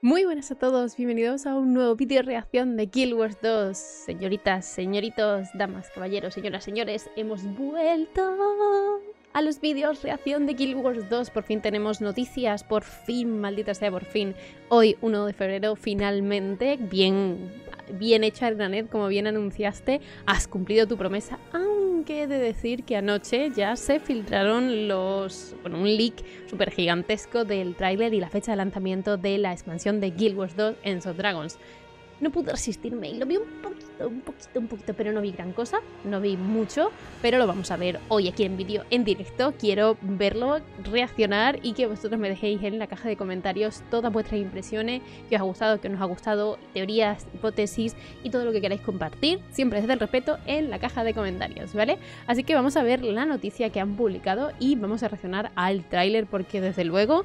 Muy buenas a todos, bienvenidos a un nuevo vídeo de reacción de Guild Wars 2 Señoritas, señoritos, damas, caballeros, señoras, señores, hemos vuelto a los vídeos reacción de Guild Wars 2 Por fin tenemos noticias, por fin, maldita sea, por fin Hoy, 1 de febrero, finalmente, bien, bien hecha granet, como bien anunciaste Has cumplido tu promesa aunque he de decir que anoche ya se filtraron los, bueno, un leak súper gigantesco del tráiler y la fecha de lanzamiento de la expansión de Guild Wars 2 en Dragons no pude resistirme y lo vi un poquito, un poquito, un poquito, pero no vi gran cosa, no vi mucho, pero lo vamos a ver hoy aquí en vídeo, en directo. Quiero verlo, reaccionar y que vosotros me dejéis en la caja de comentarios todas vuestras impresiones, que os ha gustado, que no ha gustado, teorías, hipótesis y todo lo que queráis compartir, siempre desde el respeto, en la caja de comentarios, ¿vale? Así que vamos a ver la noticia que han publicado y vamos a reaccionar al tráiler porque desde luego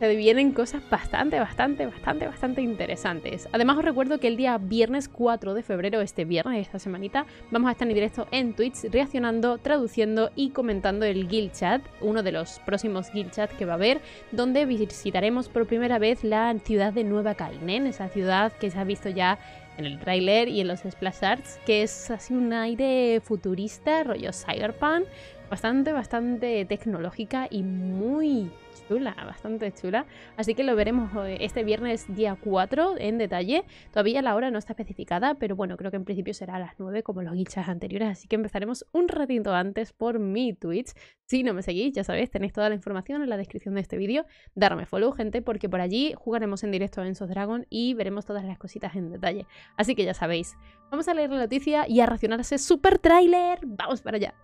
se vienen cosas bastante, bastante, bastante, bastante interesantes. Además os recuerdo que el día viernes 4 de febrero, este viernes, esta semanita, vamos a estar en directo en Twitch reaccionando, traduciendo y comentando el Guild Chat, uno de los próximos Guild Chat que va a haber, donde visitaremos por primera vez la ciudad de Nueva Kainen, esa ciudad que se ha visto ya en el tráiler y en los splash arts, que es así un aire futurista, rollo cyberpunk, bastante, bastante tecnológica y muy chula, bastante chula. Así que lo veremos eh, este viernes día 4 en detalle. Todavía la hora no está especificada, pero bueno, creo que en principio será a las 9 como los guichas anteriores, así que empezaremos un ratito antes por mi Twitch. Si no me seguís, ya sabéis, tenéis toda la información en la descripción de este vídeo. Darme follow, gente, porque por allí jugaremos en directo a Enzo Dragon y veremos todas las cositas en detalle. Así que ya sabéis, vamos a leer la noticia y a racionarse super trailer ¡Vamos para allá!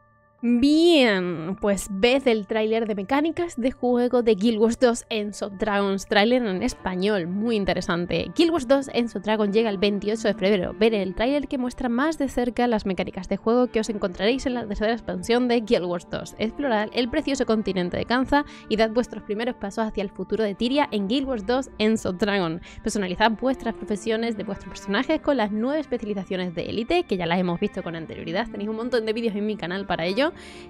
Bien, pues ves el tráiler de mecánicas de juego de Guild Wars 2 Enzo Dragons, tráiler en español, muy interesante. Guild Wars 2 Enzo Dragon llega el 28 de febrero. Ver el tráiler que muestra más de cerca las mecánicas de juego que os encontraréis en la tercera expansión de Guild Wars 2. Explorad el precioso continente de Kanza y dad vuestros primeros pasos hacia el futuro de Tiria en Guild Wars 2 Enzo Dragon. Personalizad vuestras profesiones de vuestros personajes con las nueve especializaciones de élite, que ya las hemos visto con anterioridad, tenéis un montón de vídeos en mi canal para ello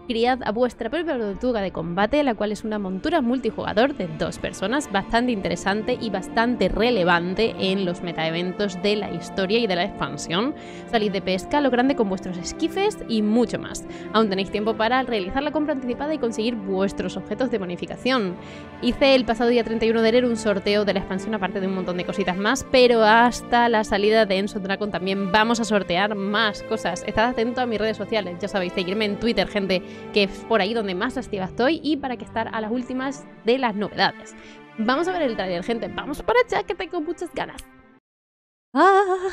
criad a vuestra propia tortuga de combate, la cual es una montura multijugador de dos personas, bastante interesante y bastante relevante en los metaeventos de la historia y de la expansión. Salid de pesca, lo grande con vuestros esquifes y mucho más. Aún tenéis tiempo para realizar la compra anticipada y conseguir vuestros objetos de bonificación. Hice el pasado día 31 de enero un sorteo de la expansión aparte de un montón de cositas más, pero hasta la salida de Enzo Dragon también vamos a sortear más cosas. Estad atento a mis redes sociales, ya sabéis, seguirme en Twitter gente, que es por ahí donde más activa estoy y para que estar a las últimas de las novedades. Vamos a ver el trailer, gente. Vamos para allá que tengo muchas ganas.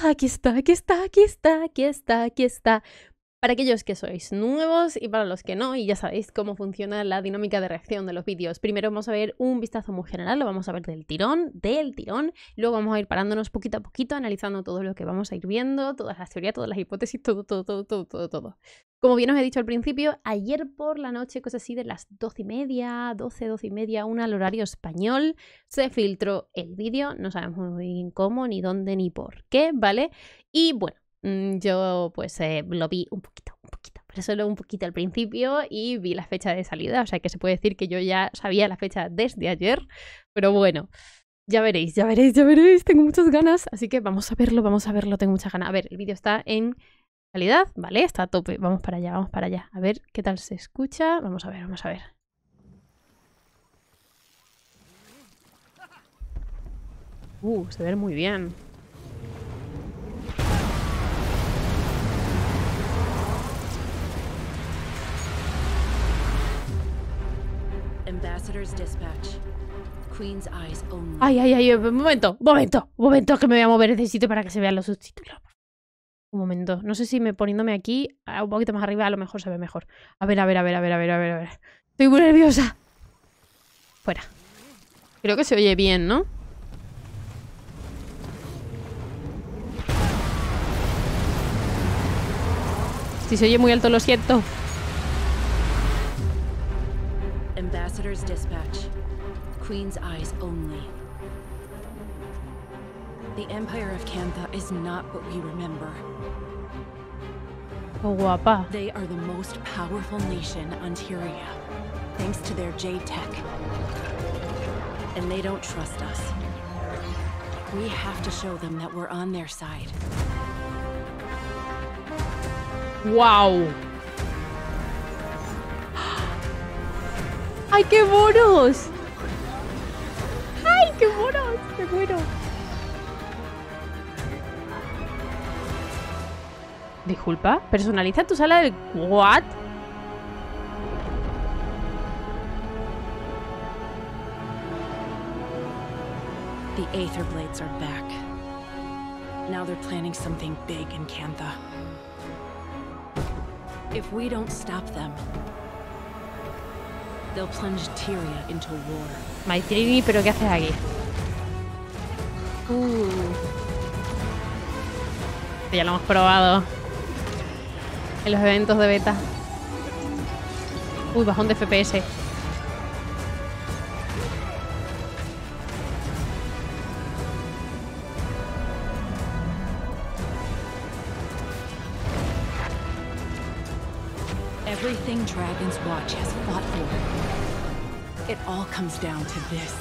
aquí está, aquí está, aquí está, aquí está, aquí está. Para aquellos que sois nuevos y para los que no, y ya sabéis cómo funciona la dinámica de reacción de los vídeos. Primero vamos a ver un vistazo muy general, lo vamos a ver del tirón, del tirón, luego vamos a ir parándonos poquito a poquito, analizando todo lo que vamos a ir viendo, todas las teorías, todas las hipótesis, todo, todo, todo, todo, todo, todo. Como bien os he dicho al principio, ayer por la noche, cosa así de las doce y media, 12, doce y media, una al horario español, se filtró el vídeo, no sabemos muy bien cómo, ni dónde, ni por qué, ¿vale? Y bueno, Mm, yo pues eh, lo vi un poquito, un poquito, pero solo un poquito al principio y vi la fecha de salida, o sea que se puede decir que yo ya sabía la fecha desde ayer, pero bueno, ya veréis, ya veréis, ya veréis, tengo muchas ganas, así que vamos a verlo, vamos a verlo, tengo muchas ganas. A ver, el vídeo está en calidad, ¿vale? Está a tope, vamos para allá, vamos para allá, a ver qué tal se escucha, vamos a ver, vamos a ver. Uh, se ve muy bien. Ay, ay, ay, un momento, momento, momento que me voy a mover necesito para que se vean los subtítulos. Un momento, no sé si me poniéndome aquí, ah, un poquito más arriba, a lo mejor se ve mejor. A ver, a ver, a ver, a ver, a ver, a ver, a ver. Estoy muy nerviosa. Fuera. Creo que se oye bien, ¿no? Si se oye muy alto, lo siento. Ambassador's dispatch. Queen's eyes only. The Empire of Kantha is not what we remember. Oh, guapa. They are the most powerful nation on Tyria, thanks to their J-Tech. And they don't trust us. We have to show them that we're on their side. Wow. ¡Ay, qué monos! ¡Ay, qué monos! ¡Me muero! Disculpa, personaliza tu sala de... ¿What? The Aetherblades are back. Now they're planning something big in Cantha. If we don't stop them, Maitrini, pero ¿qué haces aquí? Uh. Ya lo hemos probado. En los eventos de beta. Uy, bajón de FPS. everything Dragon's Watch has fought for. It all comes down to this.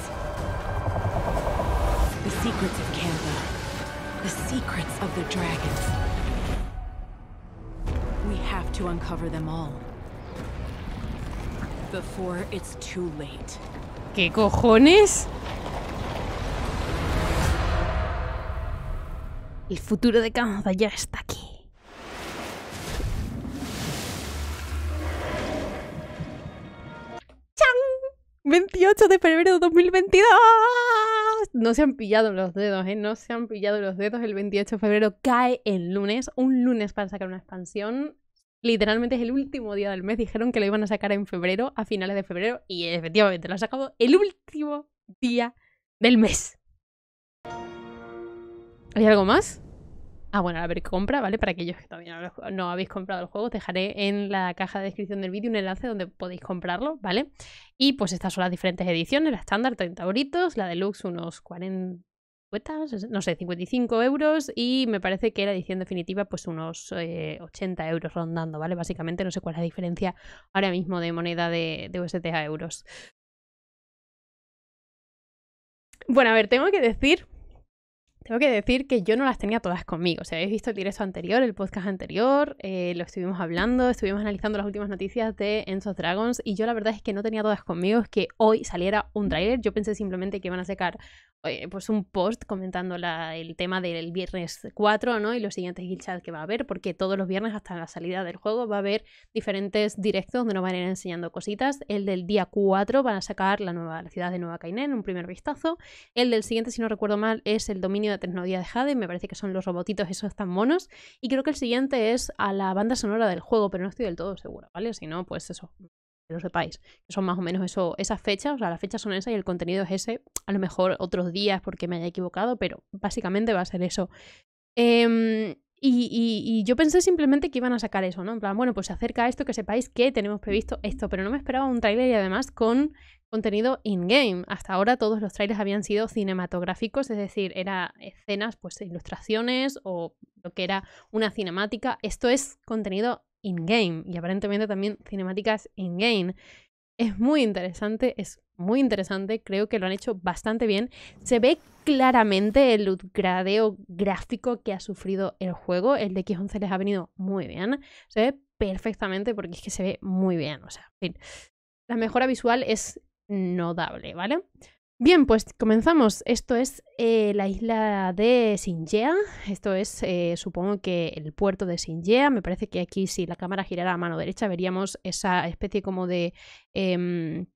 The secrets of Kanda, The secrets of the dragons. We have to uncover them all. Before it's too late. ¿Qué cojones? El futuro de Canadá ya está aquí. de febrero de 2022. No se han pillado los dedos, ¿eh? No se han pillado los dedos. El 28 de febrero cae el lunes. Un lunes para sacar una expansión. Literalmente es el último día del mes. Dijeron que lo iban a sacar en febrero, a finales de febrero. Y efectivamente lo han sacado el último día del mes. ¿Hay algo más? Ah, bueno, a qué compra, ¿vale? Para aquellos que todavía no, habéis comprado el juego, os dejaré en la caja de descripción del vídeo un enlace donde podéis comprarlo, ¿vale? Y pues estas son las diferentes ediciones, la estándar 30 euritos, la deluxe unos 40, no sé, 55 euros y me parece que la edición definitiva pues unos 80 eh, euros rondando, ¿vale? Básicamente no sé cuál es la diferencia ahora mismo de moneda de, de UST a euros. Bueno, a ver, tengo que decir tengo que decir que yo no las tenía todas conmigo. si habéis visto el directo anterior, el podcast anterior, eh, lo estuvimos hablando, estuvimos analizando las últimas noticias de Enzo Dragons y yo la verdad es que no tenía todas conmigo. Es que hoy saliera un trailer, Yo pensé simplemente que van a sacar eh, pues un post comentando el tema del viernes 4, ¿no? Y los siguientes guild que va a haber, porque todos los viernes hasta la salida del juego va a haber diferentes directos donde nos van a ir enseñando cositas. El del día 4 van a sacar la nueva la ciudad de Nueva Cainén, un primer vistazo. El del siguiente, si no recuerdo mal, es el dominio la tecnología de Jade, me parece que son los robotitos esos tan monos, y creo que el siguiente es a la banda sonora del juego, pero no estoy del todo segura, ¿vale? Si no, pues eso, que lo sepáis, que son más o menos eso, esas fechas, o sea, las fechas son esas y el contenido es ese, a lo mejor otros días porque me haya equivocado, pero básicamente va a ser eso. Em, y, yo pensé simplemente que iban a sacar eso, ¿no? En plan, bueno, pues se acerca a esto, que sepáis que tenemos previsto esto, pero no me esperaba un tráiler y además con contenido in-game. Hasta ahora todos los trailers habían sido cinematográficos, es decir, era escenas, pues ilustraciones o lo que era una cinemática. Esto es contenido in-game y aparentemente también cinemáticas in-game. Es muy interesante, es muy interesante, creo que lo han hecho bastante bien. Se ve claramente el gradeo gráfico que ha sufrido el juego, el de X11 les ha venido muy bien, se ve perfectamente porque es que se ve muy bien, o sea, fin. La mejora visual es notable, ¿vale? Bien, pues comenzamos. Esto es eh, la isla de Sinjea. Esto es, eh, supongo que el puerto de Sinjea. Me parece que aquí, si la cámara girara a mano derecha, veríamos esa especie como de em,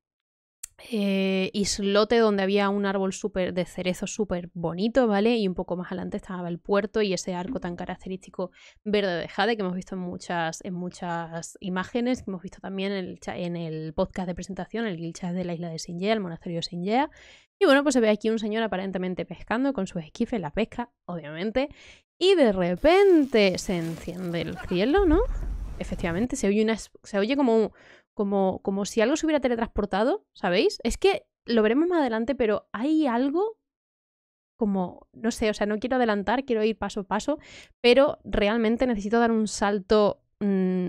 eh, islote donde había un árbol súper de cerezo súper bonito, ¿vale? Y un poco más adelante estaba el puerto y ese arco tan característico verde de jade que hemos visto en muchas, en muchas imágenes, que hemos visto también en el, podcast de presentación, el Gilchas de la isla de Singea, el monasterio de Singea. Y bueno, pues se ve aquí un señor aparentemente pescando con sus esquifes, la pesca, obviamente. Y de repente se enciende el cielo, ¿no? Efectivamente, se oye, una, se oye como un, como, si algo se hubiera teletransportado, ¿sabéis? Es que lo veremos más adelante, pero hay algo como, no sé, o sea, no quiero adelantar, quiero ir paso a paso, pero realmente necesito dar un salto mm,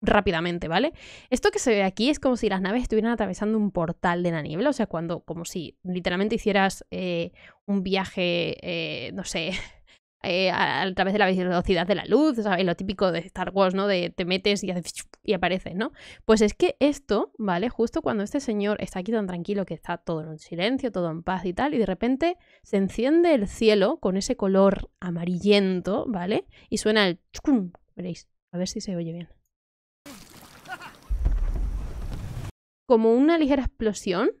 rápidamente, ¿vale? Esto que se ve aquí es como si las naves estuvieran atravesando un portal de la niebla, o sea, cuando, como si literalmente hicieras eh, un viaje, eh, no sé, Eh, a, través de la velocidad de la luz, Lo típico de Star Wars, ¿no? De te metes y, y aparece, ¿no? Pues es que esto, ¿vale? Justo cuando este señor está aquí tan tranquilo, que está todo en silencio, todo en paz y tal, y de repente se enciende el cielo con ese color amarillento, ¿vale? Y suena el chum, veréis, a ver si se oye bien. Como una ligera explosión,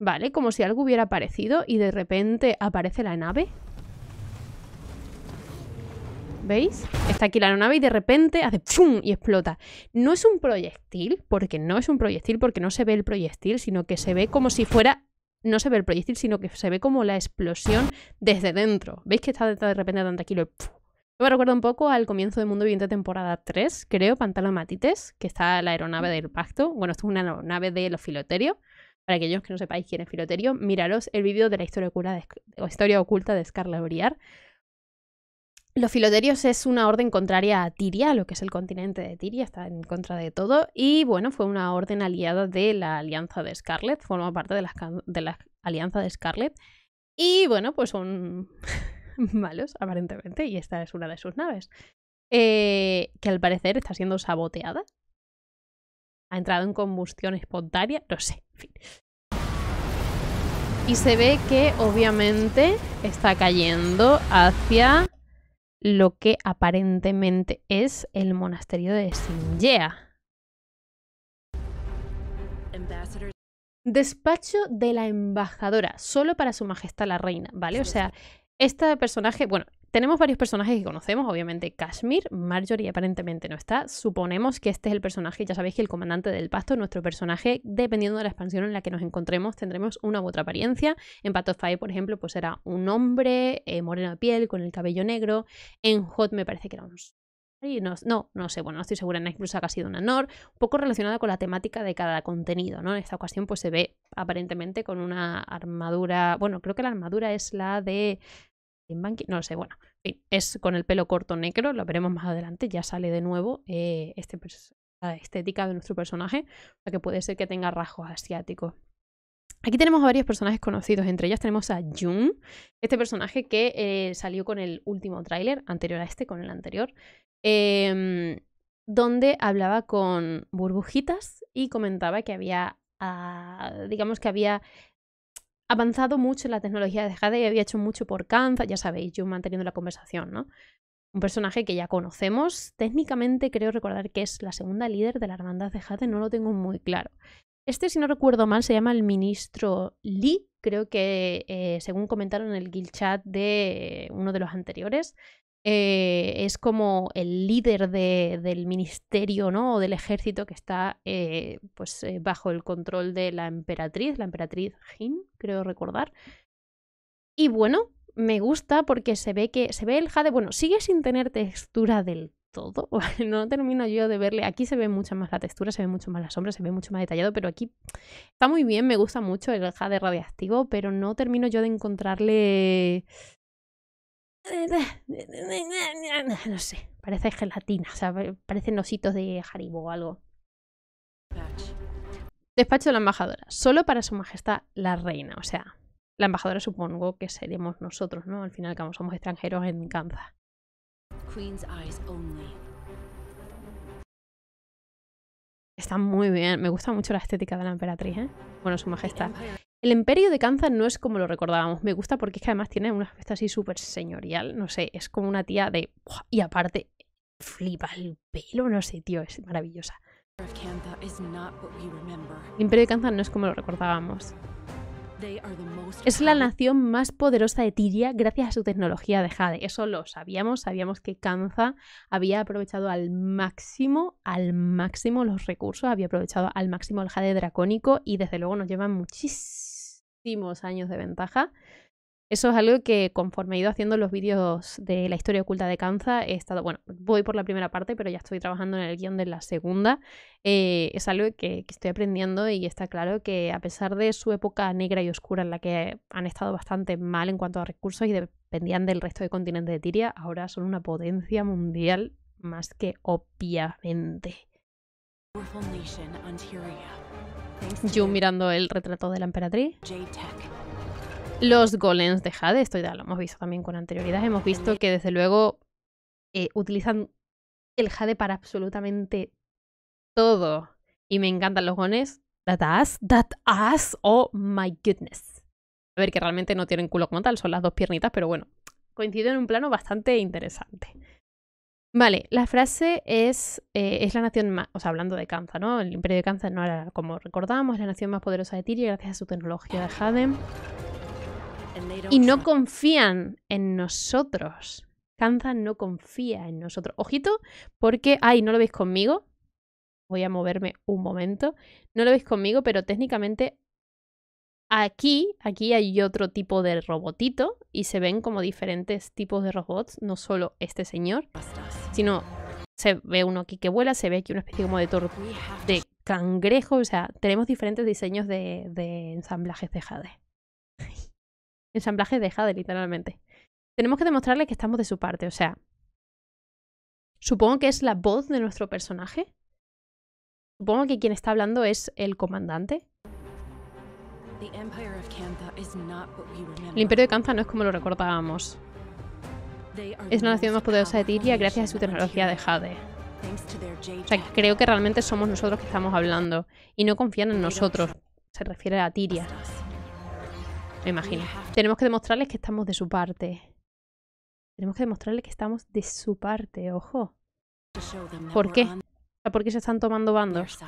¿vale? Como si algo hubiera aparecido y de repente aparece la nave ¿Veis? Está aquí la aeronave y de repente hace ¡pum! y explota. No es un proyectil, porque no es un proyectil, porque no se ve el proyectil, sino que se ve como si fuera no se ve el proyectil, sino que se ve como la explosión desde dentro. ¿Veis que está de repente tanta tranquilo? Yo me recuerdo un poco al comienzo de Mundo Viviente temporada 3, creo, Pantalón Matites, que está la aeronave del pacto. Bueno, esto es una aeronave de los filoterios. Para aquellos que no sepáis quién es filoterio, miraros el vídeo de la historia, oculta de, historia oculta de Scarlet Briar, los filoterios es una orden contraria a Tiria, lo que es el continente de Tiria, está en contra de todo. Y bueno, fue una orden aliada de la Alianza de Scarlet, forma parte de la, de Alianza de Scarlet. Y bueno, pues son malos, aparentemente, y esta es una de sus naves. Eh, que al parecer está siendo saboteada. Ha entrado en combustión espontánea, no sé, en fin. Y se ve que obviamente está cayendo hacia lo que aparentemente es el monasterio de Sinjea. Despacho de la embajadora, solo para su majestad la reina, ¿vale? O sea, este personaje, bueno, tenemos varios personajes que conocemos, obviamente Kashmir, Marjorie aparentemente no está, suponemos que este es el personaje, ya sabéis que el comandante del pasto, nuestro personaje, dependiendo de la expansión en la que nos encontremos, tendremos una u otra apariencia, en Path of Fire, por ejemplo, pues era un hombre morena eh, moreno de piel, con el cabello negro, en Hot me parece que era un no, no, sé, bueno, no estoy segura, en incluso ha sido una Nor, un poco relacionada con la temática de cada contenido, ¿no? En esta ocasión pues se ve aparentemente con una armadura, bueno, creo que la armadura es la de no lo sé, bueno, es con el pelo corto negro, lo veremos más adelante, ya sale de nuevo eh, este la estética de nuestro personaje, o sea que puede ser que tenga rasgos asiáticos. Aquí tenemos a varios personajes conocidos, entre ellos tenemos a Jun, este personaje que eh, salió con el último tráiler, anterior a este, con el anterior, em, donde hablaba con burbujitas y comentaba que había, ah, digamos que había avanzado mucho en la tecnología de Jade y había hecho mucho por Kanza, ya sabéis, yo manteniendo la conversación, ¿no? Un personaje que ya conocemos, técnicamente creo recordar que es la segunda líder de la hermandad de Jade, no lo tengo muy claro. Este, si no recuerdo mal, se llama el ministro Lee, creo que eh, según comentaron en el guild chat de eh, uno de los anteriores, eh, es como el líder de, del ministerio ¿no? o del ejército que está eh, pues, eh, bajo el control de la emperatriz, la emperatriz Jin, creo recordar. Y bueno, me gusta porque se ve que se ve el jade, bueno, sigue sin tener textura del todo, no termino yo de verle, aquí se ve mucha más la textura, se ve mucho más la sombra, se ve mucho más detallado, pero aquí está muy bien, me gusta mucho el jade radiactivo, pero no termino yo de encontrarle No sé, parece gelatina, o sea, parecen ositos de Haribo o algo. Despacho de la embajadora, solo para su majestad la reina, o sea, la embajadora supongo que seremos nosotros, ¿no? Al final, como somos extranjeros en canza. Está muy bien, me gusta mucho la estética de la emperatriz, ¿eh? Bueno, su majestad. El imperio de Kanza no es como lo recordábamos. Me gusta porque es que además tiene una aspecto así súper señorial. No sé, es como una tía de. Y aparte, flipa el pelo. No sé, tío, es maravillosa. El imperio de Kanza no es como lo recordábamos. Es la nación más poderosa de Tiria gracias a su tecnología de Jade. Eso lo sabíamos, sabíamos que Kanza había aprovechado al máximo, al máximo los recursos, había aprovechado al máximo el Jade dracónico y desde luego nos lleva muchísimo años de ventaja. Eso es algo que conforme he ido haciendo los vídeos de la historia oculta de Kanza, he estado, bueno, voy por la primera parte, pero ya estoy trabajando en el guión de la segunda. Eh, es algo que, que, estoy aprendiendo y está claro que a pesar de su época negra y oscura en la que han estado bastante mal en cuanto a recursos y dependían del resto del continente de Tiria, ahora son una potencia mundial más que obviamente. Yo mirando el retrato de la emperatriz. Los golems de Jade, esto ya lo hemos visto también con anterioridad. Hemos visto que desde luego eh, utilizan el Jade para absolutamente todo. Y me encantan los gones. That ass, that ass, oh my goodness. A ver, que realmente no tienen culo como tal, son las dos piernitas, pero bueno, coincide en un plano bastante interesante. Vale, la frase es, eh, es la nación más, o sea, hablando de Kanza, ¿no? El imperio de Kanza no era, como recordamos, la nación más poderosa de Tiria gracias a su tecnología de Hadem. Y no confían en nosotros. Kanza no confía en nosotros. Ojito, porque, ay, no lo veis conmigo. Voy a moverme un momento. No lo veis conmigo, pero técnicamente Aquí, aquí hay otro tipo de robotito y se ven como diferentes tipos de robots, no solo este señor, sino se ve uno aquí que vuela, se ve aquí una especie como de tortuga, de cangrejo, o sea, tenemos diferentes diseños de, de ensamblajes de Jade. ensamblajes de Jade, literalmente. Tenemos que demostrarle que estamos de su parte, o sea, supongo que es la voz de nuestro personaje. Supongo que quien está hablando es el comandante, el imperio de Kantha no es como lo recordábamos. Es la nación más poderosa de Tiria gracias a su tecnología de Jade. O sea, creo que realmente somos nosotros que estamos hablando. Y no confían en nosotros. Se refiere a Tiria. Me imagino. Tenemos que demostrarles que estamos de su parte. Tenemos que demostrarles que estamos de su parte, ojo. ¿Por qué? ¿Por qué se están tomando bandos?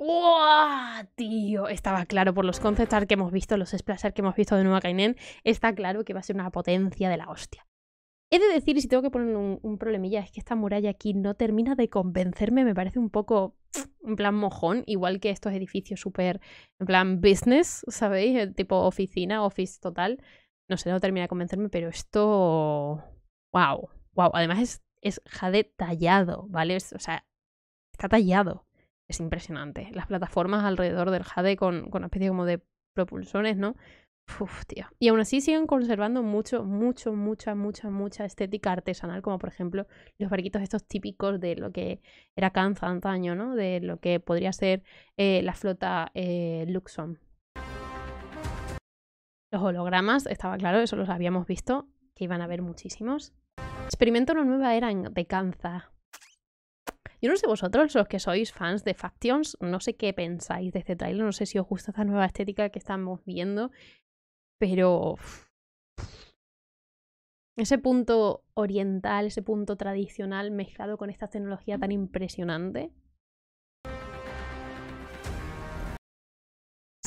¡Wow! Tío, estaba claro por los conceptos que hemos visto, los splashers que hemos visto de Nueva Kainen, está claro que va a ser una potencia de la hostia. He de decir, y si tengo que poner un, problemilla, es que esta muralla aquí no termina de convencerme, me parece un poco en plan mojón, igual que estos edificios súper en plan business, ¿sabéis? El eh, tipo oficina, office total. No sé, no termina de convencerme, pero esto. ¡Wow! ¡Wow! Además es, jade tallado, ¿vale? o sea, está tallado es impresionante. Las plataformas alrededor del Jade con, una especie como de propulsores, ¿no? Uf, tío. Y aún así siguen conservando mucho, mucho, mucha, mucha, mucha estética artesanal, como por ejemplo los barquitos estos típicos de lo que era Kanza antaño, ¿no? De lo que podría ser eh, la flota eh, Luxon. Los hologramas, estaba claro, eso los habíamos visto, que iban a haber muchísimos. experimento una nueva era de Kanza, yo no sé vosotros, los que sois fans de Factions, no sé qué pensáis de este tráiler, no sé si os gusta esta nueva estética que estamos viendo, pero ese punto oriental, ese punto tradicional mezclado con esta tecnología tan impresionante,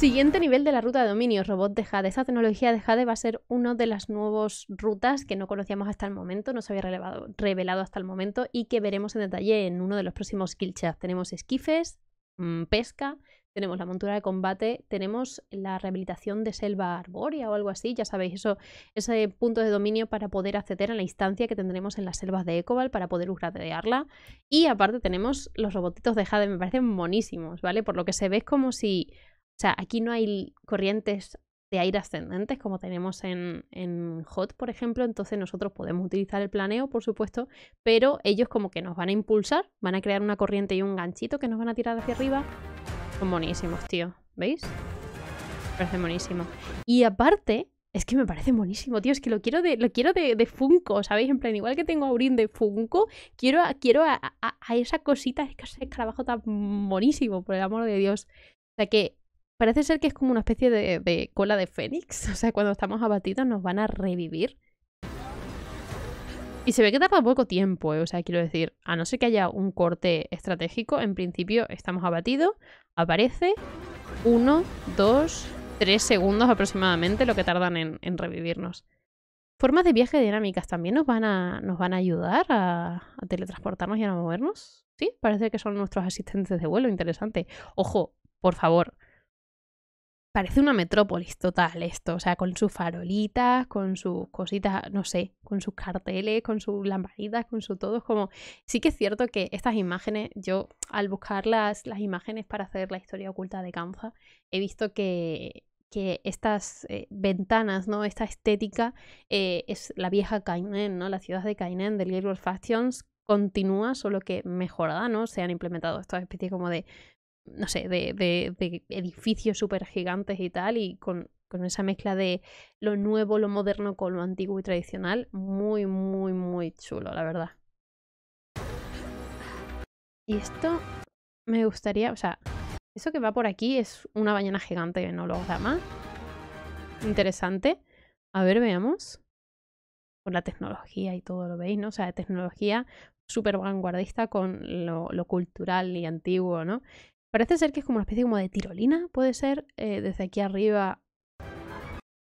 Siguiente nivel de la ruta de dominio, robot de Jade. Esta tecnología de Jade va a ser una de las nuevas rutas que no conocíamos hasta el momento, no se había revelado hasta el momento y que veremos en detalle en uno de los próximos skill Tenemos esquifes, mm, pesca, tenemos la montura de combate, tenemos la rehabilitación de selva arbórea o algo así, ya sabéis, eso, ese punto de dominio para poder acceder a la instancia que tendremos en las selvas de Ecobal para poder upgradearla. Y aparte tenemos los robotitos de Jade, me parecen monísimos, ¿vale? Por lo que se ve es como si o sea, aquí no hay corrientes de aire ascendentes como tenemos en, Hot, por ejemplo, entonces nosotros podemos utilizar el planeo, por supuesto, pero ellos como que nos van a impulsar, van a crear una corriente y un ganchito que nos van a tirar hacia arriba. Son buenísimos, tío, ¿veis? Me parece buenísimo. Y aparte, es que me parece buenísimo, tío. Es que lo quiero de, lo quiero de, Funko, ¿sabéis? En plan, igual que tengo a Aurín de Funko, quiero, a, quiero a, a, esa cosita, ese escarabajo tan buenísimo, por el amor de Dios. O sea que Parece ser que es como una especie de, cola de fénix. O sea, cuando estamos abatidos nos van a revivir. Y se ve que tarda poco tiempo, ¿eh? o sea, quiero decir, a no ser que haya un corte estratégico, en principio estamos abatidos, aparece uno, dos, tres segundos aproximadamente lo que tardan en, revivirnos. Formas de viaje dinámicas también nos van a, nos van a ayudar a, a, teletransportarnos y a movernos. Sí, parece que son nuestros asistentes de vuelo, interesante. Ojo, por favor, Parece una metrópolis total esto, o sea, con sus farolitas, con sus cositas, no sé, con sus carteles, con sus lamparitas, con su todo. como, sí que es cierto que estas imágenes, yo al buscar las, las imágenes para hacer la historia oculta de Kanza, he visto que, que estas eh, ventanas, ¿no? Esta estética eh, es la vieja Kainen, ¿no? La ciudad de Kainen del Guild World Factions continúa, solo que mejorada, ¿no? Se han implementado estas especies como de no sé, de, de, edificios súper gigantes y tal, y con, esa mezcla de lo nuevo, lo moderno con lo antiguo y tradicional, muy, muy, muy chulo, la verdad. Y esto me gustaría, o sea, eso que va por aquí es una ballena gigante no lo da más. Interesante. A ver, veamos. Con la tecnología y todo, lo veis, ¿no? O sea, tecnología súper vanguardista con lo, lo, cultural y antiguo, ¿no? Parece ser que es como una especie como de tirolina, puede ser, eh, desde aquí arriba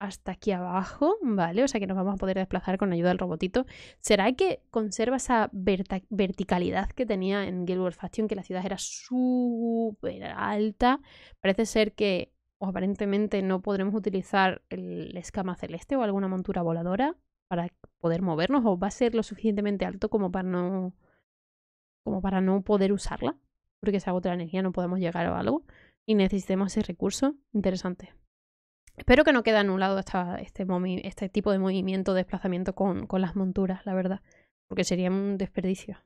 hasta aquí abajo, ¿vale? O sea que nos vamos a poder desplazar con ayuda del robotito. ¿Será que conserva esa verticalidad que tenía en Guild Faction, que la ciudad era súper alta? Parece ser que o aparentemente no podremos utilizar el escama celeste o alguna montura voladora para poder movernos o va a ser lo suficientemente alto como para no como para no poder usarla porque si hago la energía, no podemos llegar a algo y necesitemos ese recurso. Interesante. Espero que no quede anulado esta, este, este tipo de movimiento, desplazamiento con, las monturas, la verdad, porque sería un desperdicio.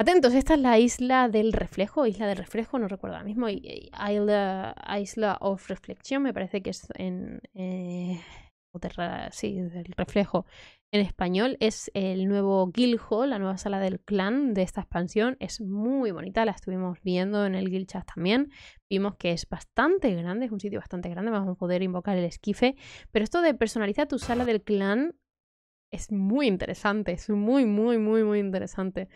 Atentos, esta es la isla del reflejo, isla del reflejo, no recuerdo ahora mismo, isla, isla of Reflection, me parece que es en... Eh, sí, el reflejo en español. Es el nuevo Guild Hall, la nueva sala del clan de esta expansión. Es muy bonita, la estuvimos viendo en el Guild Chat también. Vimos que es bastante grande, es un sitio bastante grande, vamos a poder invocar el esquife. Pero esto de personalizar tu sala del clan es muy interesante, es muy, muy, muy, muy interesante.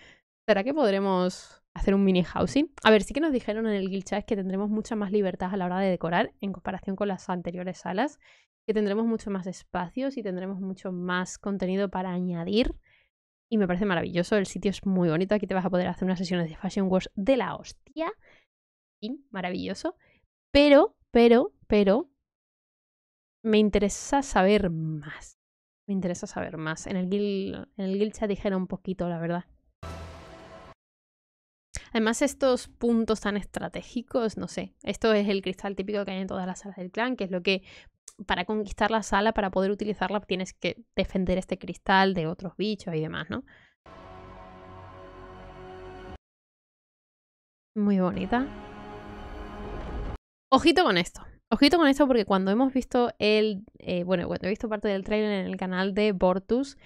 ¿Será que podremos hacer un mini housing? A ver, sí que nos dijeron en el guild chat que tendremos mucha más libertad a la hora de decorar en comparación con las anteriores salas que tendremos mucho más espacios y tendremos mucho más contenido para añadir. Y me parece maravilloso, el sitio es muy bonito, aquí te vas a poder hacer unas sesiones de Fashion Wars de la hostia. Y maravilloso. Pero, pero, pero, me interesa saber más. Me interesa saber más. En el guild, en el chat dijera un poquito, la verdad. Además, estos puntos tan estratégicos, no sé, esto es el cristal típico que hay en todas las salas del clan, que es lo que para conquistar la sala, para poder utilizarla, tienes que defender este cristal de otros bichos y demás, ¿no? Muy bonita. Ojito con esto. Ojito con esto porque cuando hemos visto el... Eh, bueno, cuando he visto parte del trailer en el canal de Bortus,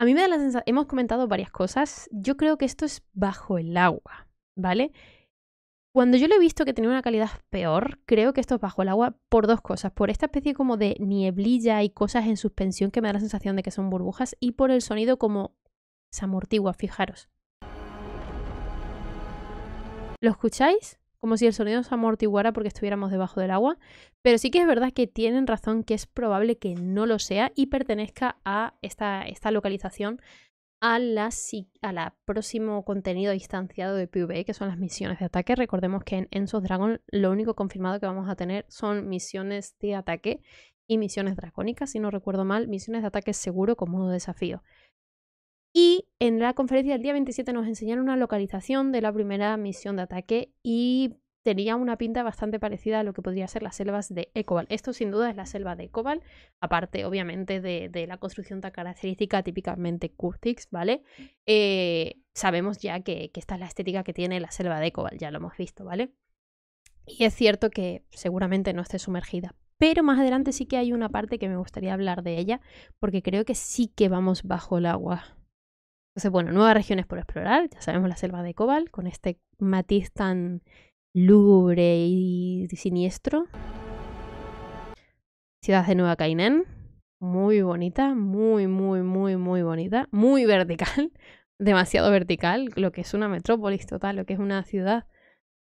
a mí me da la sensación... Hemos comentado varias cosas. Yo creo que esto es bajo el agua, ¿vale? Cuando yo lo he visto que tenía una calidad peor, creo que esto es bajo el agua por dos cosas. Por esta especie como de nieblilla y cosas en suspensión que me da la sensación de que son burbujas y por el sonido como se amortigua, fijaros. ¿Lo escucháis? Como si el sonido se amortiguara porque estuviéramos debajo del agua. Pero sí que es verdad que tienen razón que es probable que no lo sea y pertenezca a esta, esta localización a la, a próximo contenido distanciado de PvE, que son las misiones de ataque. Recordemos que en Ensos Dragon lo único confirmado que vamos a tener son misiones de ataque y misiones dracónicas, si no recuerdo mal, misiones de ataque seguro con modo desafío. Y en la conferencia del día 27 nos enseñaron una localización de la primera misión de ataque y tenía una pinta bastante parecida a lo que podría ser las selvas de Ecobal. Esto sin duda es la selva de Ecobal, aparte obviamente de, la construcción tan característica típicamente Curtix, ¿vale? Eh, sabemos ya que, esta es la estética que tiene la selva de Ecobal, ya lo hemos visto, ¿vale? Y es cierto que seguramente no esté sumergida, pero más adelante sí que hay una parte que me gustaría hablar de ella, porque creo que sí que vamos bajo el agua. Entonces, bueno, nuevas regiones por explorar, ya sabemos la selva de Ecobal, con este matiz tan lúgubre y siniestro. Ciudad de Nueva Cainén, muy bonita, muy, muy, muy, muy bonita, muy vertical, demasiado vertical, lo que es una metrópolis total, lo que es una ciudad,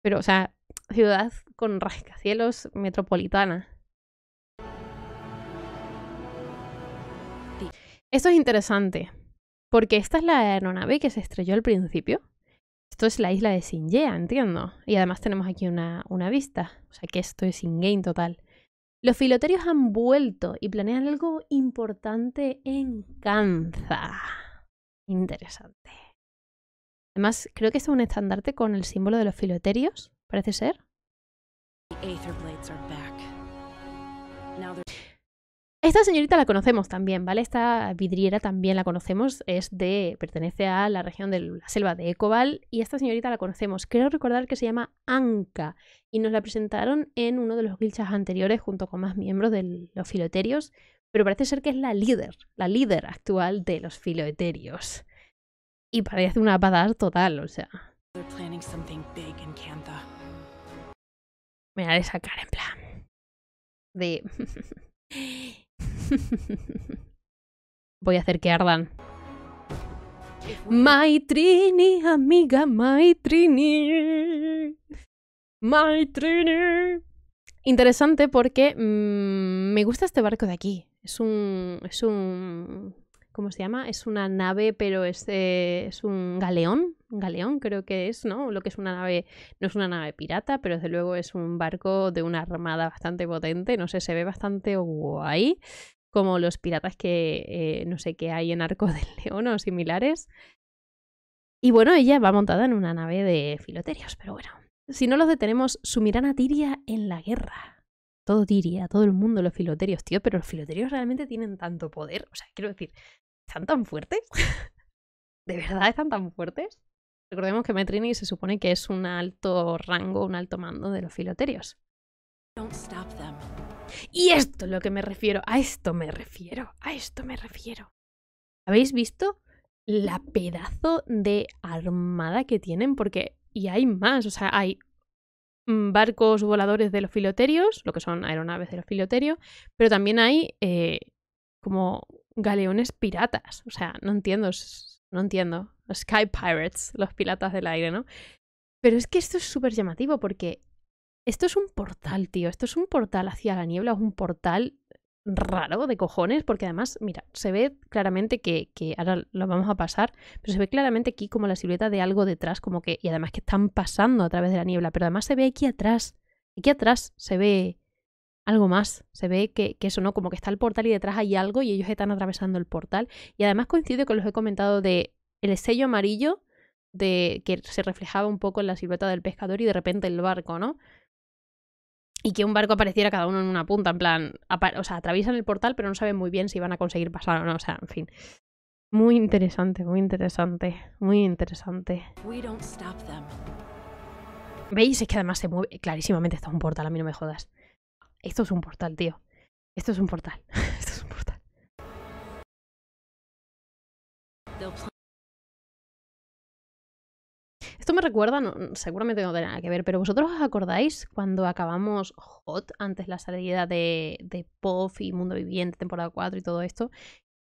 pero o sea, ciudad con rascacielos metropolitana. Esto es interesante, porque esta es la aeronave que se estrelló al principio. Esto es la isla de Singea, entiendo. Y además tenemos aquí una, una vista. O sea que esto es in-game total. Los filoterios han vuelto y planean algo importante en Kanza. Interesante. Además, creo que es un estandarte con el símbolo de los filoterios, parece ser. Esta señorita la conocemos también, ¿vale? Esta vidriera también la conocemos, es de, pertenece a la región de la selva de Ecobal y esta señorita la conocemos. Creo recordar que se llama Anka y nos la presentaron en uno de los guilchas anteriores junto con más miembros de los filoterios, pero parece ser que es la líder, la líder actual de los filoterios. Y parece una bada total, o sea. Me de sacar en plan. De... Voy a hacer que ardan. Maitrini, amiga, Maitrini. Maitrini. Interesante porque mm, me gusta este barco de aquí. Es un. Es un. ¿Cómo se llama? Es una nave, pero es, eh, es un galeón galeón, creo que es, ¿no? Lo que es una nave, no es una nave pirata, pero desde luego es un barco de una armada bastante potente, no sé, se ve bastante guay, como los piratas que, eh, no sé, qué hay en Arco del León o similares. Y bueno, ella va montada en una nave de filoterios, pero bueno. Si no los detenemos, sumirán a Tiria en la guerra. Todo Tiria, todo el mundo, los filoterios, tío, pero los filoterios realmente tienen tanto poder. O sea, quiero decir, ¿están tan fuertes? ¿De verdad están tan fuertes? Recordemos que Metrini se supone que es un alto rango, un alto mando de los filoterios. Y esto es lo que me refiero, a esto me refiero, a esto me refiero. ¿Habéis visto la pedazo de armada que tienen? Porque, y hay más, o sea, hay barcos voladores de los filoterios, lo que son aeronaves de los filoterios, pero también hay eh, como galeones piratas. O sea, no entiendo, no entiendo los Sky Pirates, los piratas del aire, ¿no? Pero es que esto es súper llamativo porque esto es un portal, tío. Esto es un portal hacia la niebla, es un portal raro de cojones, porque además, mira, se ve claramente que, ahora lo vamos a pasar, pero se ve claramente aquí como la silueta de algo detrás, como que, y además que están pasando a través de la niebla, pero además se ve aquí atrás, aquí atrás se ve algo más, se ve que, eso no, como que está el portal y detrás hay algo y ellos están atravesando el portal, y además coincide con los que he comentado de el sello amarillo de que se reflejaba un poco en la silueta del pescador y de repente el barco, ¿no? Y que un barco apareciera cada uno en una punta, en plan, o sea, atraviesan el portal pero no saben muy bien si van a conseguir pasar o no, o sea, en fin. Muy interesante, muy interesante, muy interesante. ¿Veis? Es que además se mueve. Clarísimamente esto es un portal, a mí no me jodas. Esto es un portal, tío. Esto es un portal. esto es un portal. Esto me recuerda, mm, seguramente no tiene nada que ver, pero vosotros os acordáis cuando acabamos Hot antes la salida de, de Puff y Mundo Viviente, temporada 4 y todo esto,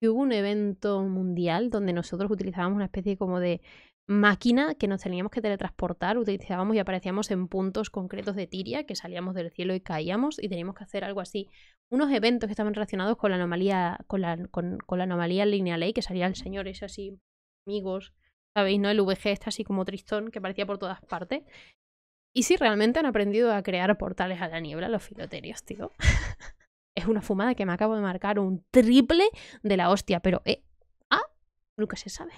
que hubo un evento mundial donde nosotros utilizábamos una especie como de máquina que nos teníamos que teletransportar, utilizábamos y aparecíamos en puntos concretos de Tiria, que salíamos del cielo y caíamos, y teníamos que hacer algo así. Unos eventos que estaban relacionados con la anomalía, con la, con, con la anomalía lineal, que salía el señor, es así, amigos, sabéis, ¿no? El VG está así como tristón, que parecía por todas partes. Y si realmente han aprendido a crear portales a la niebla los filoterios, tío. es una fumada que me acabo de marcar un triple de la hostia, pero eh, ah, nunca se sabe.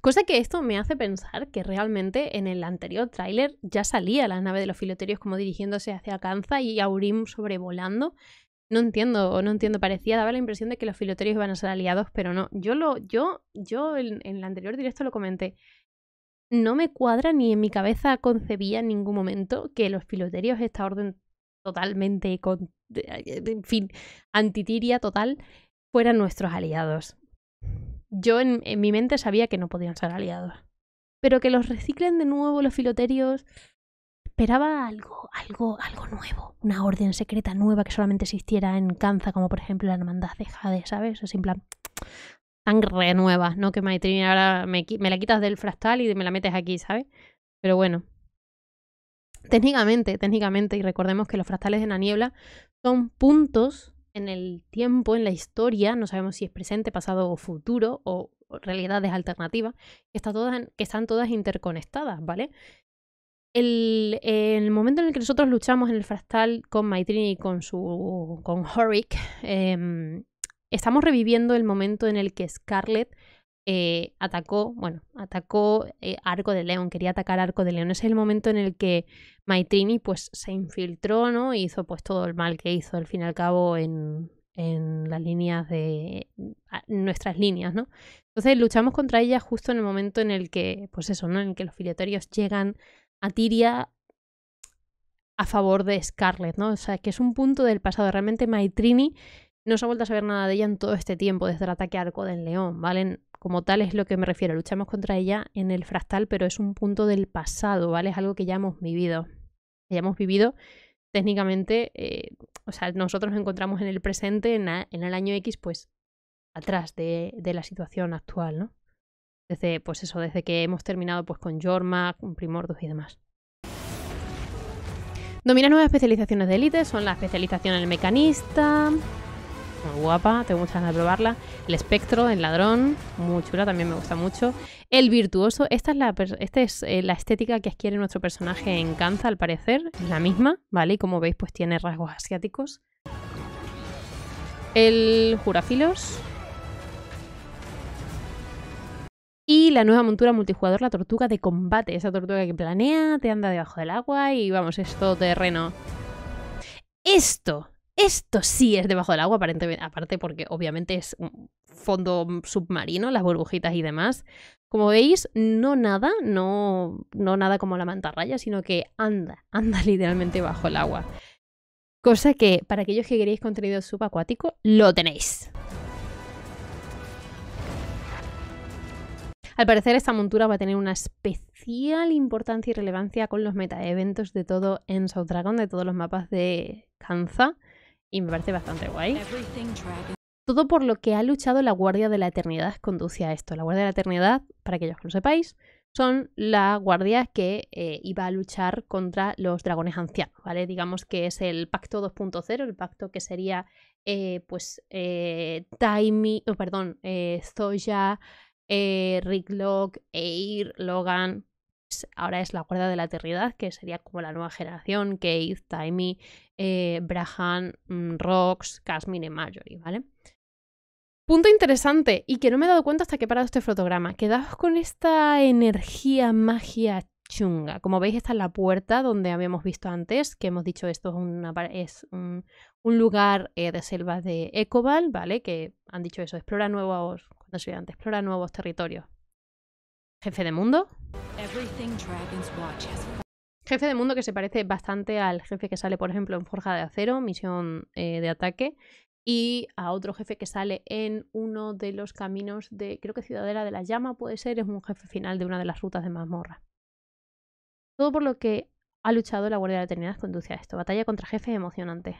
Cosa que esto me hace pensar que realmente en el anterior tráiler ya salía la nave de los filoterios como dirigiéndose hacia Kanza y Aurim sobrevolando no entiendo o no entiendo. Parecía, daba la impresión de que los filoterios iban a ser aliados, pero no. Yo lo, yo, yo en, el anterior directo lo comenté. No me cuadra ni en mi cabeza concebía en ningún momento que los filoterios, esta orden totalmente, con, eh, en fin, antitiria total, fueran nuestros aliados. Yo en mi mente sabía que no podían ser aliados. Pero que los reciclen de nuevo los filoterios, esperaba algo, algo, algo nuevo, una orden secreta nueva que solamente existiera en Kanza, como por ejemplo la hermandad de Jade, ¿sabes? o en plan tan nueva, no que Maitrini ahora me, la quitas del fractal y me la metes aquí, ¿sabes? Pero bueno. Técnicamente, técnicamente, y recordemos que los fractales de la niebla son puntos en el tiempo, en la historia, no sabemos si es presente, pasado o futuro, o realidades alternativas, que, está todas, que están todas interconectadas, ¿vale? En el, momento en el que nosotros luchamos en el fractal con Maitrini y con su. con Horik, em, estamos reviviendo el momento en el que Scarlett eh, atacó, bueno, atacó eh, Arco de León, quería atacar Arco de León. Ese es el momento en el que Maitrini pues se infiltró, ¿no? hizo pues todo el mal que hizo al fin y al cabo en, las líneas de nuestras líneas, ¿no? Entonces luchamos contra ella justo en el momento en el que, pues eso, ¿no? En que los filiatorios llegan a Tiria a favor de Scarlett, ¿no? O sea, que es un punto del pasado. Realmente Maitrini no se ha vuelto a saber nada de ella en todo este tiempo, desde el ataque arco del león, ¿vale? Como tal es lo que me refiero. Luchamos contra ella en el fractal, pero es un punto del pasado, ¿vale? Es algo que ya hemos vivido. Ya hemos vivido técnicamente, eh, o sea, nosotros nos encontramos en el presente, en, el año X, pues atrás de, de la situación actual, ¿no? Desde, pues eso, desde que hemos terminado pues, con Jorma, con Primordus y demás. Domina nuevas especializaciones de élite, son la especialización en el mecanista, muy guapa, tengo muchas ganas de probarla. El espectro, el ladrón, muy chula, también me gusta mucho. El virtuoso, esta es la, es, eh, la estética que adquiere nuestro personaje en Kanza, al parecer, es la misma, ¿vale? Y como veis, pues tiene rasgos asiáticos. El jurafilos, Y la nueva montura multijugador, la tortuga de combate. Esa tortuga que planea, te anda debajo del agua y vamos, es todo terreno. Esto, esto sí es debajo del agua, aparentemente, aparte porque obviamente es un fondo submarino, las burbujitas y demás. Como veis, no nada, no, no nada como la mantarraya, sino que anda, anda literalmente bajo el agua. Cosa que para aquellos que queréis contenido subacuático, lo tenéis. Al parecer, esta montura va a tener una especial importancia y relevancia con los meta-eventos de todo en South Dragon, de todos los mapas de Kanza, y me parece bastante guay. Todo por lo que ha luchado la Guardia de la Eternidad conduce a esto. La Guardia de la Eternidad, para aquellos que lo sepáis, son la guardia que eh, iba a luchar contra los dragones ancianos, ¿vale? Digamos que es el pacto 2.0, el pacto que sería eh, pues eh, oh, perdón, eh, Zoya, eh, Rick Locke, Eir, Logan. Pues ahora es la cuerda de la Eternidad, que sería como la nueva generación, Keith, Taimi, eh, Brahan, mm, Rox, Casmine y ¿vale? Punto interesante y que no me he dado cuenta hasta que he parado este fotograma. Quedaos con esta energía, magia chunga. Como veis, esta es la puerta donde habíamos visto antes, que hemos dicho esto es, una, es un, un lugar eh, de selvas de Ecobal, ¿vale? Que han dicho eso, explora nuevos, cuando explora nuevos territorios. Jefe de mundo. Jefe de mundo que se parece bastante al jefe que sale, por ejemplo, en Forja de Acero, misión eh, de ataque, y a otro jefe que sale en uno de los caminos de, creo que Ciudadela de la Llama puede ser, es un jefe final de una de las rutas de mazmorra. Todo por lo que ha luchado la Guardia de la Eternidad conduce a esto, batalla contra jefes emocionante.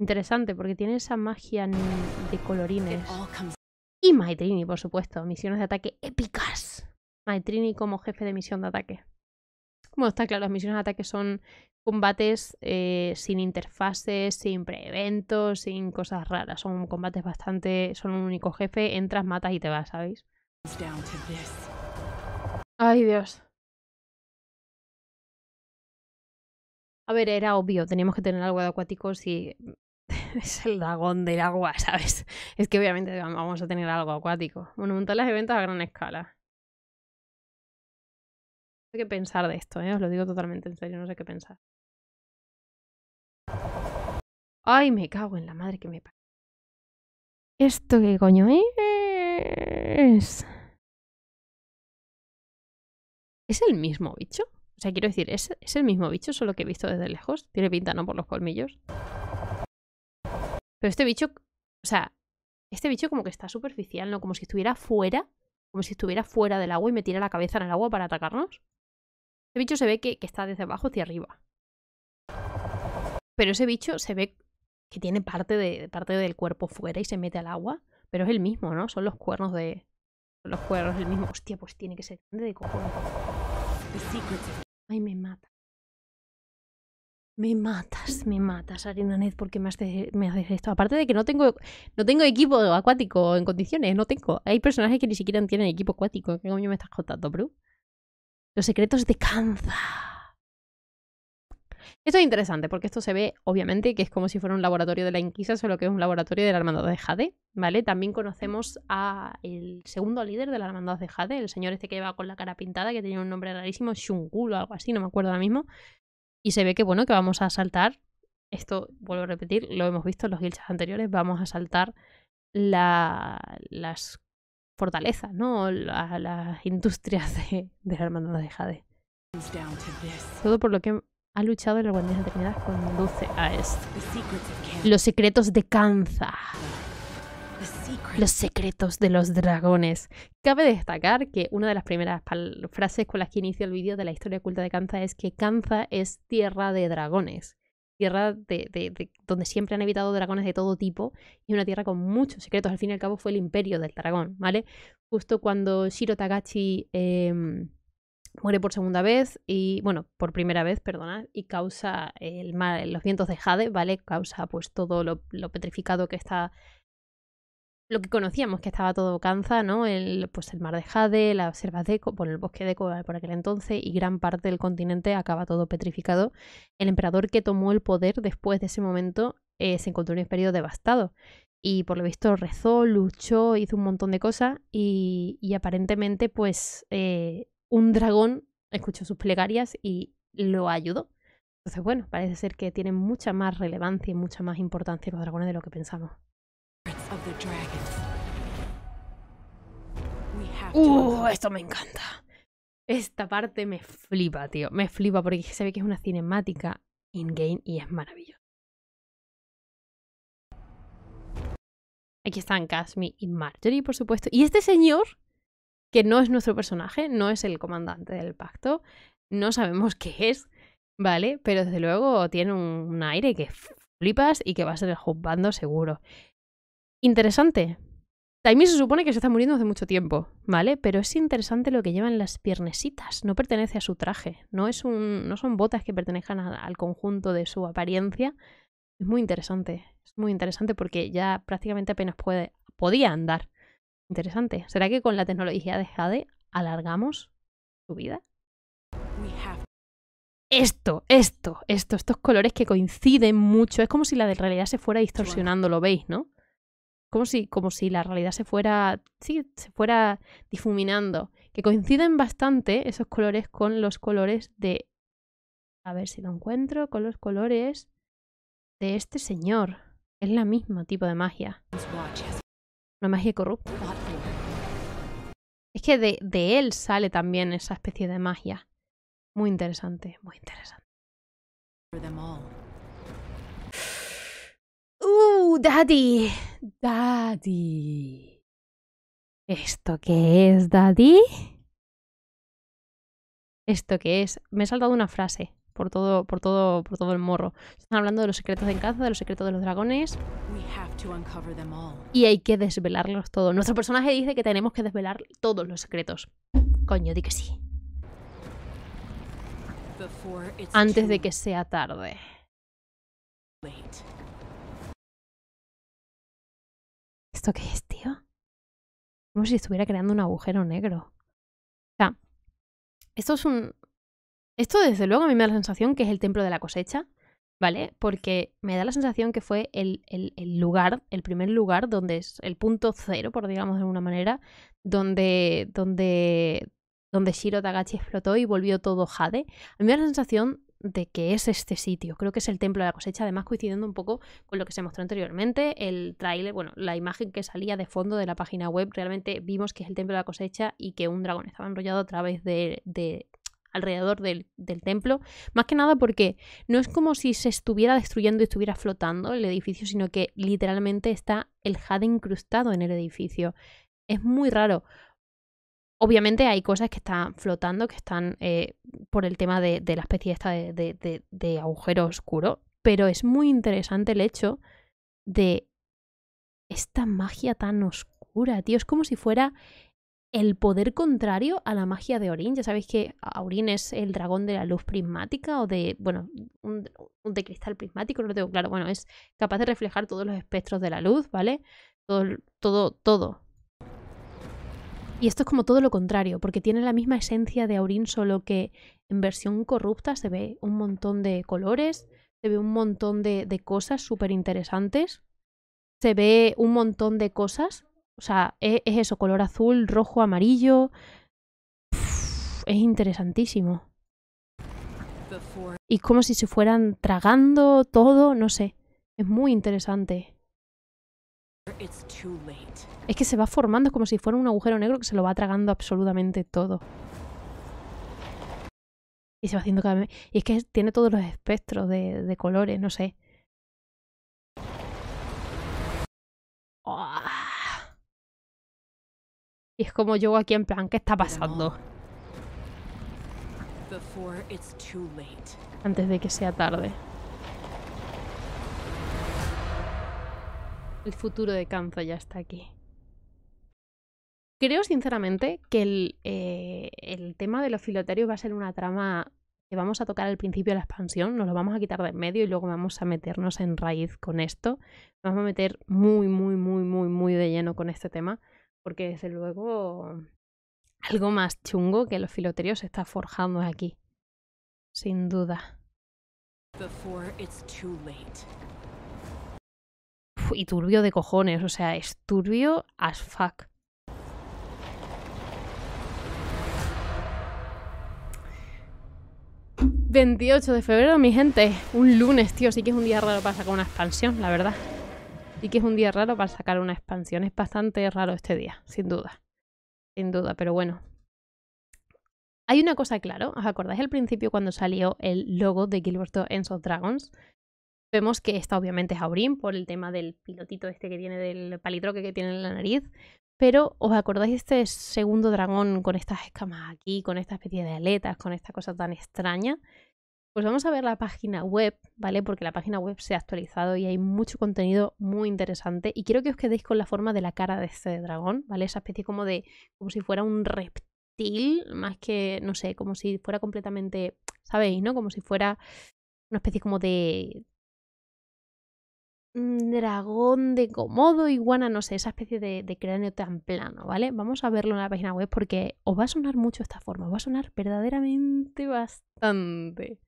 Interesante, porque tiene esa magia de colorines. Y Maitrini, por supuesto. Misiones de ataque épicas. Maitrini como jefe de misión de ataque. Bueno, está claro, las misiones de ataque son combates eh, sin interfaces, sin pre-eventos, sin cosas raras. Son combates bastante... Son un único jefe, entras, matas y te vas, ¿sabéis? Ay, Dios. A ver, era obvio, teníamos que tener algo de acuáticos si es el dragón del agua, ¿sabes? Es que obviamente vamos a tener algo acuático. Monumentales eventos a gran escala. No sé qué pensar de esto, ¿eh? Os lo digo totalmente en serio, no sé qué pensar. Ay, me cago en la madre que me ¿Esto qué coño es? ¿Es el mismo bicho? O sea, quiero decir, ¿es, ¿es el mismo bicho solo que he visto desde lejos? Tiene pinta, ¿no? Por los colmillos. Pero este bicho, o sea, este bicho como que está superficial, ¿no? Como si estuviera fuera, como si estuviera fuera del agua y metiera la cabeza en el agua para atacarnos. Este bicho se ve que, está desde abajo hacia arriba. Pero ese bicho se ve que tiene parte, de, parte del cuerpo fuera y se mete al agua. Pero es el mismo, ¿no? Son los cuernos de... Son los cuernos el mismo. Hostia, pues tiene que ser grande de cojones. Ay, me mata. Me matas, me matas, Arinanet, porque me haces, me haces esto. Aparte de que no tengo, no tengo equipo acuático en condiciones, no tengo. Hay personajes que ni siquiera tienen equipo acuático. ¿Qué coño me estás contando, bro? Los secretos de Kanza. Esto es interesante porque esto se ve, obviamente, que es como si fuera un laboratorio de la Inquisa, solo que es un laboratorio de la Hermandad de Jade, ¿vale? También conocemos a el segundo líder de la Hermandad de Jade, el señor este que va con la cara pintada, que tenía un nombre rarísimo, Shungul o algo así, no me acuerdo ahora mismo. Y se ve que, bueno, que vamos a saltar, esto vuelvo a repetir, lo hemos visto en los guilchas anteriores, vamos a saltar las fortalezas, ¿no? las industrias de, de la hermandad de Jade. Todo por lo que ha luchado la guardia de Trinidad conduce a esto. Los secretos de Kanza. Los secretos de los dragones. Cabe destacar que una de las primeras frases con las que inicio el vídeo de la historia oculta de Kanza es que Kanza es tierra de dragones. Tierra de, donde siempre han evitado dragones de todo tipo y una tierra con muchos secretos. Al fin y al cabo fue el imperio del dragón, ¿vale? Justo cuando Shiro Tagachi em, muere por segunda vez y, bueno, por primera vez, perdona, y causa el los vientos de Jade, ¿vale? Causa pues todo lo petrificado que está lo que conocíamos, que estaba todo Canza, ¿no? El, pues el mar de Jade, las selvas de por el bosque de Eco por aquel entonces, y gran parte del continente acaba todo petrificado. El emperador que tomó el poder después de ese momento eh, se encontró en un imperio devastado. Y por lo visto rezó, luchó, hizo un montón de cosas y, aparentemente pues eh, un dragón escuchó sus plegarias y lo ayudó. Entonces bueno, parece ser que tienen mucha más relevancia y mucha más importancia los dragones de lo que pensamos. Uh, esto me encanta. Esta parte me flipa, tío. Me flipa porque se ve que es una cinemática in-game y es maravilloso. Aquí están Casmi y Marjorie, por supuesto. Y este señor, que no es nuestro personaje, no es el comandante del pacto, no sabemos qué es, ¿vale? Pero desde luego tiene un, aire que flipas y que va a ser el juzgando seguro. Interesante. Taimi se supone que se está muriendo hace mucho tiempo, ¿vale? Pero es interesante lo que llevan las piernesitas. No pertenece a su traje. No, es un, no son botas que pertenezcan al conjunto de su apariencia. Es muy interesante. Es muy interesante porque ya prácticamente apenas puede, podía andar. Interesante. ¿Será que con la tecnología de Jade alargamos su vida? Esto, esto, esto, estos colores que coinciden mucho. Es como si la de realidad se fuera distorsionando, lo veis, ¿no? como si, la realidad se fuera, sí, se fuera difuminando. Que coinciden bastante esos colores con los colores de... A ver si lo encuentro, con los colores de este señor. Es la misma tipo de magia. Una magia corrupta. Es que de, de él sale también esa especie de magia. Muy interesante, muy interesante. Uh, daddy, daddy. ¿Esto qué es, daddy? ¿Esto qué es? Me he saltado una frase por todo, por todo, por todo el morro. Están hablando de los secretos de caza, de los secretos de los dragones. Y hay que desvelarlos todos. Nuestro personaje dice que tenemos que desvelar todos los secretos. Coño, di que sí. Antes de que sea tarde. qué es, tío? Como si estuviera creando un agujero negro. O sea, esto es un... Esto desde luego a mí me da la sensación que es el templo de la cosecha, ¿vale? Porque me da la sensación que fue el, el, lugar, el primer lugar donde es el punto cero, por digamos de alguna manera, donde, donde, donde Shiro Tagachi explotó y volvió todo jade. A mí me da la sensación de qué es este sitio. Creo que es el templo de la cosecha, además coincidiendo un poco con lo que se mostró anteriormente, el tráiler, bueno, la imagen que salía de fondo de la página web, realmente vimos que es el templo de la cosecha y que un dragón estaba enrollado a través de, alrededor del, del, templo, más que nada porque no es como si se estuviera destruyendo y estuviera flotando el edificio, sino que literalmente está el jade incrustado en el edificio. Es muy raro, Obviamente hay cosas que están flotando, que están eh, por el tema de, la especie esta de, agujero oscuro, pero es muy interesante el hecho de esta magia tan oscura, tío. Es como si fuera el poder contrario a la magia de Aurín. Ya sabéis que Aurín es el dragón de la luz prismática o de, bueno, un, de cristal prismático, no lo tengo claro. Bueno, es capaz de reflejar todos los espectros de la luz, ¿vale? Todo, todo, todo y esto es como todo lo contrario, porque tiene la misma esencia de Aurín, solo que en versión corrupta se ve un montón de colores, se ve un montón de, cosas súper interesantes, se ve un montón de cosas. O sea, e, es, eso, color azul, rojo, amarillo. es interesantísimo. Y como si se fueran tragando todo, no sé. Es muy interesante. Es que se va formando es como si fuera un agujero negro que se lo va tragando absolutamente todo. Y se va haciendo cada vez... Y es que tiene todos los espectros de, colores, no sé. Y es como yo aquí en plan, ¿qué está pasando? Antes de que sea tarde. futuro de Canzo ya está aquí. Creo sinceramente que eh, el, tema de los filoterios va a ser una trama que vamos a tocar al principio de la expansión, nos lo vamos a quitar de en medio y luego vamos a meternos en raíz con esto. vamos a meter muy, muy, muy, muy, muy de lleno con este tema, porque desde luego algo más chungo que los filoterios se está forjando aquí. Sin duda y turbio de cojones, o sea, es turbio as fuck. ...28 de febrero, mi gente... ...un lunes, tío, sí que es un día raro para sacar una expansión, la verdad... ...sí que es un día raro para sacar una expansión... ...es bastante raro este día, sin duda... ...sin duda, pero bueno... Hay una cosa claro, ¿os acordáis al principio cuando salió el logo de Gilberto Enzo Dragons? Vemos que esta obviamente es Aurín por el tema del pilotito este que tiene, del palitroque que tiene en la nariz. Pero, ¿os acordáis de este segundo dragón con estas escamas aquí, con esta especie de aletas, con esta cosa tan extraña? Pues vamos a ver la página web, ¿vale? Porque la página web se ha actualizado y hay mucho contenido muy interesante. Y quiero que os quedéis con la forma de la cara de este dragón, ¿vale? Esa especie como de. como si fuera un reptil, más que, no sé, como si fuera completamente. ¿Sabéis, no? Como si fuera una especie como de Mm, dragón de Komodo, iguana, no sé, esa especie de, de, cráneo tan plano, ¿vale? Vamos a verlo en la página web porque os va a sonar mucho esta forma, os va a sonar verdaderamente bastante.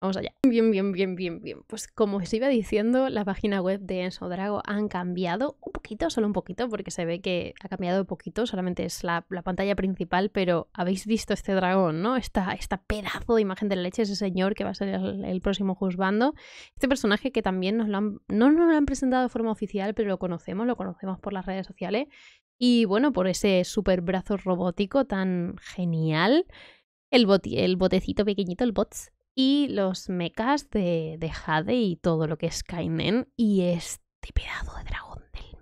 Vamos allá. Bien, bien, bien, bien, bien. Pues como os iba diciendo, la página web de Enzo Drago han cambiado un poquito, solo un poquito, porque se ve que ha cambiado un poquito, solamente es la, pantalla principal, pero habéis visto este dragón, ¿no? Esta, esta pedazo de imagen de la leche, ese señor que va a ser el, próximo juzgando. Este personaje que también nos lo han, no nos lo han presentado de forma oficial, pero lo conocemos, lo conocemos por las redes sociales. Y bueno, por ese super brazo robótico tan genial. El, el botecito pequeñito, el bots, y los mechas de, Jade y todo lo que es Kainen y este pedazo de dragón del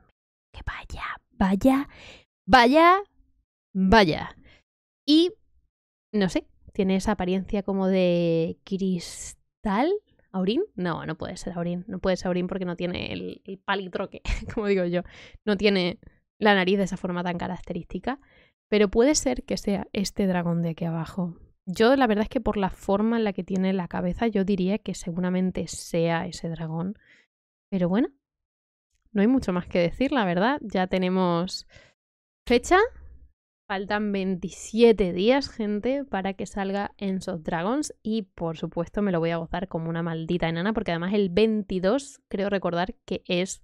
que vaya, vaya, vaya, vaya. Y no sé, tiene esa apariencia como de cristal. ¿Aurín? No, no puede ser Aurín. No puede ser Aurín porque no tiene el, el palitroque, como digo yo. No tiene la nariz de esa forma tan característica. Pero puede ser que sea este dragón de aquí abajo. Yo la verdad es que por la forma en la que tiene la cabeza, yo diría que seguramente sea ese dragón. Pero bueno, no hay mucho más que decir, la verdad. Ya tenemos fecha. Faltan 27 días, gente, para que salga en of Dragons. Y por supuesto me lo voy a gozar como una maldita enana, porque además el 22 creo recordar que es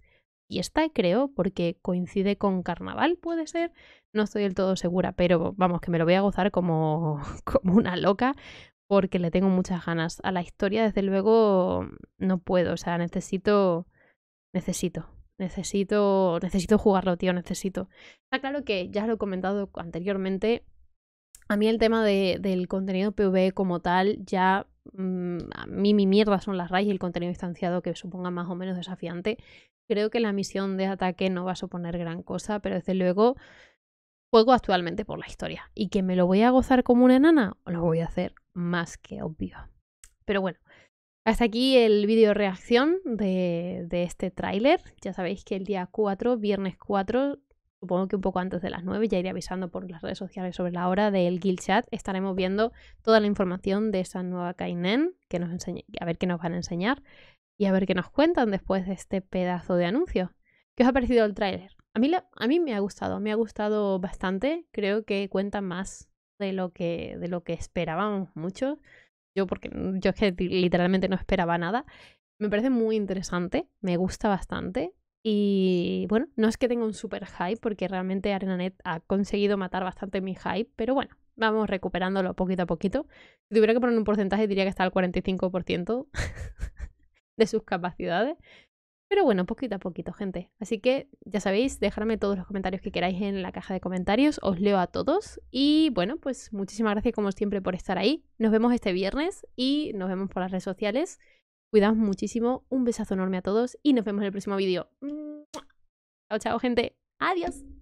y está creo, porque coincide con carnaval, puede ser. No estoy del todo segura, pero vamos, que me lo voy a gozar como, como una loca, porque le tengo muchas ganas. A la historia, desde luego, no puedo. O sea, necesito. Necesito. Necesito. Necesito jugarlo, tío. Necesito. Está claro que ya lo he comentado anteriormente. A mí el tema del contenido PvE como tal ya mm, a mí mi mierda son las RAIs y el contenido distanciado que suponga más o menos desafiante. Creo que la misión de ataque no va a suponer gran cosa, pero desde luego juego actualmente por la historia. Y que me lo voy a gozar como una enana, lo voy a hacer más que obvio. Pero bueno, hasta aquí el vídeo reacción de, este tráiler. Ya sabéis que el día 4, viernes 4, supongo que un poco antes de las 9, ya iré avisando por las redes sociales sobre la hora del Guild Chat, estaremos viendo toda la información de esa nueva Kainen, que nos a ver qué nos van a enseñar y a ver qué nos cuentan después de este pedazo de anuncio. ¿Qué os ha parecido el tráiler? A mí, a mí me ha gustado, me ha gustado bastante. Creo que cuenta más de lo que, de lo que esperábamos mucho. Yo, porque yo es que literalmente no esperaba nada. Me parece muy interesante, me gusta bastante. Y bueno, no es que tenga un super hype, porque realmente ArenaNet ha conseguido matar bastante mi hype, pero bueno, vamos recuperándolo poquito a poquito. Si tuviera que poner un porcentaje, diría que está al 45%. de sus capacidades. Pero bueno, poquito a poquito, gente. Así que ya sabéis, dejadme todos los comentarios que queráis en la caja de comentarios. Os leo a todos. Y bueno, pues muchísimas gracias como siempre por estar ahí. Nos vemos este viernes y nos vemos por las redes sociales. Cuidaos muchísimo. Un besazo enorme a todos y nos vemos en el próximo vídeo. Chao, chao, gente. Adiós.